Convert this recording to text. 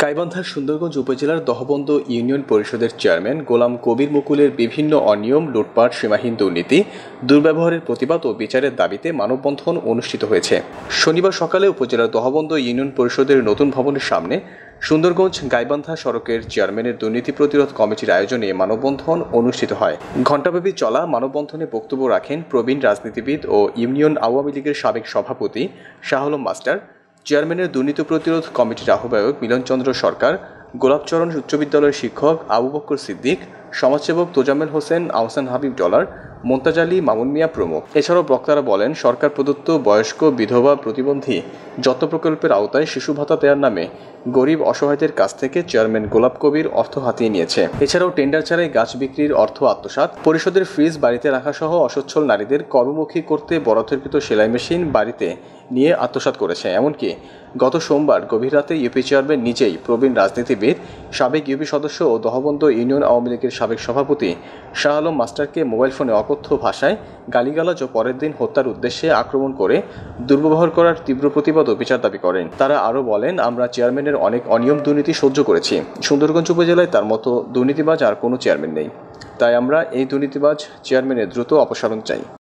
গাইবান্ধার সুন্দরগঞ্জ উপজেলার দহবন্দ ইউনিয়ন পরিষদের চেয়ারম্যান গোলাম কবির মুকুলের বিভিন্ন অনিয়ম লুটপাট সীমাহীন দুর্নীতি দুর্ব্যবহারের প্রতিবাদ ও বিচারের দাবিতে মানববন্ধন অনুষ্ঠিত হয়েছে শনিবার সকালে উপজেলার দহবন্দ ইউনিয়ন পরিষদের নতুন ভবনের সামনে সুন্দরগঞ্জ গাইবান্ধা সড়কের চেয়ারম্যানের দুর্নীতি প্রতিরোধ কমিটির আয়োজনে মানববন্ধন অনুষ্ঠিত হয় ঘণ্টাব্যাপী চলা মানববন্ধনে বক্তব্য রাখেন প্রবীণ রাজনীতিবিদ ও ইউনিয়ন আওয়ামী লীগের সাবেক সভাপতি শাহলম মাস্টার চেয়ারম্যানের দুর্নীতি প্রতিরোধ কমিটির আহ্বায়ক মিলনচন্দ্র সরকার গোলাপচরণ উচ্চ বিদ্যালয়ের শিক্ষক আবু বক্কর সিদ্দিক সমাজসেবক তোজামেল হোসেন আহসান হাবিব ডলার মোন্তাজ আলী মামুন মিয়া প্রমুখ এছাড়াও বক্তারা বলেন সরকার প্রদত্ত বয়স্ক বিধবা প্রতিবন্ধী যত প্রকল্পের আওতায় শিশু ভাতা দেওয়ার নামে গরিব অসহায়দের কাছ থেকে চেয়ারম্যান গোলাপ কবির অর্থ হাতিয়ে নিয়েছে এছাড়াও টেন্ডার ছাড়াই গাছ বিক্রির অর্থ আত্মসাত পরিষদের ফ্রিজ বাড়িতে রাখা সহ অসচ্ছল নারীদের কর্মমুখী করতে বরাদ্দকৃত সেলাই মেশিন বাড়িতে নিয়ে আত্মসাত করেছে এমনকি গত সোমবার গভীর রাতে ইউপি চেয়ারম্যান নিজেই প্রবীণ রাজনীতিবিদ সাবেক ইউপি সদস্য ও দহবন্ধ ইউনিয়ন আওয়ামী লীগের সাবেক সভাপতি শাহ আলম মাস্টারকে মোবাইল ফোনে অকথ্য ভাষায় গালিগালাজ ও পরের দিন হত্যার উদ্দেশ্যে আক্রমণ করে দুর্ব্যবহার করার তীব্র প্রতিবাদ ও বিচার দাবি করেন তারা আরও বলেন আমরা চেয়ারম্যানের অনেক অনিয়ম দুর্নীতি সহ্য করেছি সুন্দরগঞ্জ উপজেলায় তার মতো দুর্নীতিবাজ আর কোনো চেয়ারম্যান নেই তাই আমরা এই দুর্নীতিবাজ চেয়ারম্যানের দ্রুত অপসারণ চাই